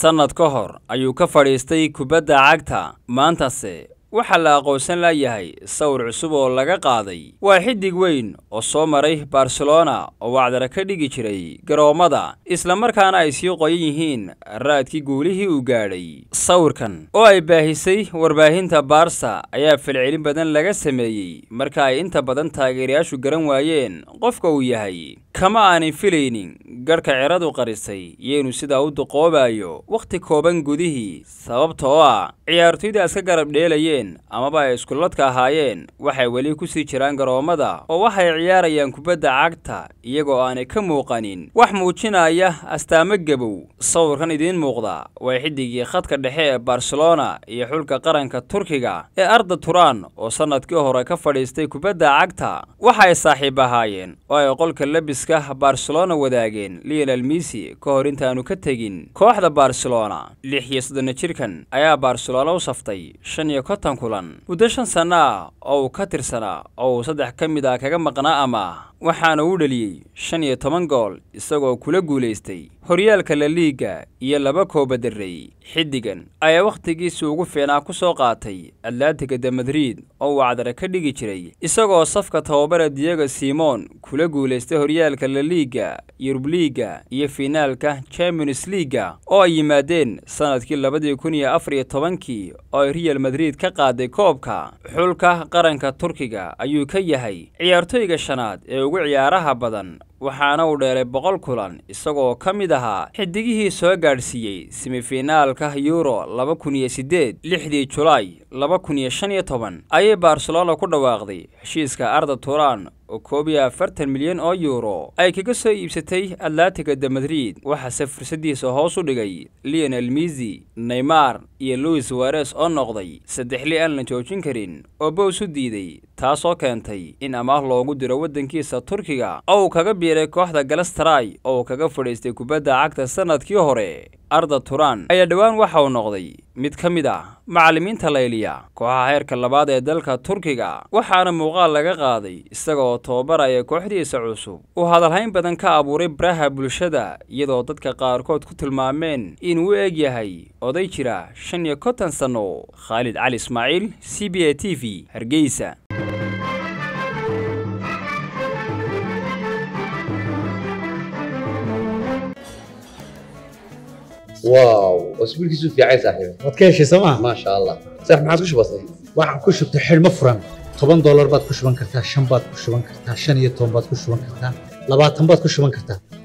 sannad ka hor ayuu ka fadhiistay kubadda cagta maantase waxaa la aqoonsan layahay sawir cusub oo laga qaaday waa xidig weyn oo soo maray barcelona oo wacdara ka dhigi jiray garoommada isla markaana ay sii qoyan yihiin raadkii guulihii uu gaadhay sawirkan oo ay baahisay warbaahinta baarsa ayaa falcelin badan laga sameeyey marka ay inta badan taageerayaashu garan waayeen qofka uu yahay kama aanay filaynin garhka ciradu qarisay yaynu sidaa u duqoobaayo wakhti kooban gudihii sababtoo ah ciyaartoyda iska garab dheelayeen amaba ay iskuladka ahaayeen waxay weli ku sii jiraan garoommada oo waxay ciyaarayaan kubadda cagta iyagoo aanay ka muuqanin wax muujinaya astaamo gebow sawirkan idiin muuqda waa xidigii khadka dhexe ee barcelona iyo xulka qaranka turkiga ee arda turaan oo sannadkii hore ka fadhiistay kubadda cagta waxa ay saaxiib ahaayeen oo ay qolka lebiska barcelona wadaageen ciyaareen lionel misi ka hor intaanu ka tegin kooxda barcelona lix iyo soddonna jirkan ayaa barcelona u saftay shan iyo konton kulan muddo shan sanna ah oo uu ka tirsanaa oo uu saddex ka mid ah kaga maqnaa ama waxaana u dhaliyey shan iyo toban gool isagoo kula guulaystay horyaalka la liiga iyo laba kooba xiddigan ayaa wakhtigiisi ugu fiinaa ku soo qaatay atlaantiga de madrid oo uu cadara ka dhigi jiray isagoo safka tababara diego simon kula guulaystay horyaalka la liiga yurubliga iyo fiinaalka champions liiga oo ay yimaadeen sannadkii labadii kun iyo afar iyo tobankii oo ay real madrid ka qaaday koobka xulka qaranka turkiga ayuu ka yahay ciyaartoyga shanaad ee ugu ciyaaraha badan waxaana uu dheelay boqol kulan isagoo ka mid ahaa xidigihii soo gaadhsiiyey semifinaalka yuuro laba kun iyo siddeed lixdii julaay laba kun iyo shan iyo toban ayay barcelona ku dhawaaqday heshiiska arda turan oo koob iyo afartan milyan oo yuuro ay kaga soo iibsatay atlantiga de madrid waxaase fursaddiisa hoos u dhigay lionel misi neymar iyo luis wares oo noqday saddexli aan la joojin karin oo bows u diiday taasoo keentay in amaah loogu diro waddankiisa turkiga oo uu kaga biiray kooxda galastray oo uu kaga fadhiistay kubadda cagta sannadkii hore arda turan ayaa dhowaan waxa uu noqday mid ka mid ah macalimiinta layliya kooxaha heerka labaad ee dalka turkiga waxaana muuqaal laga qaaday isaga oo tababaraya kooxdiisa cusub uu hadalhayn badan ka abuuray baraha bulshada iyadoo dadka qaarkood ku tilmaameen inuu eg yahay oday jira shan iyo konton sanno khaalid cali ismaaciil c b a t v hargeysa wow oo isbiilkiisu fiicay saaxiibay waad ka heshay soo maa maasha allah saaxiib maxaad ku shubatay waxaan ku shubtay xidhmo furan toban doolar baad ku shuban kartaa shan baad ku shuban kartaa shan iyo toban baad ku shuban kartaa labaatan baad ku shuban kartaa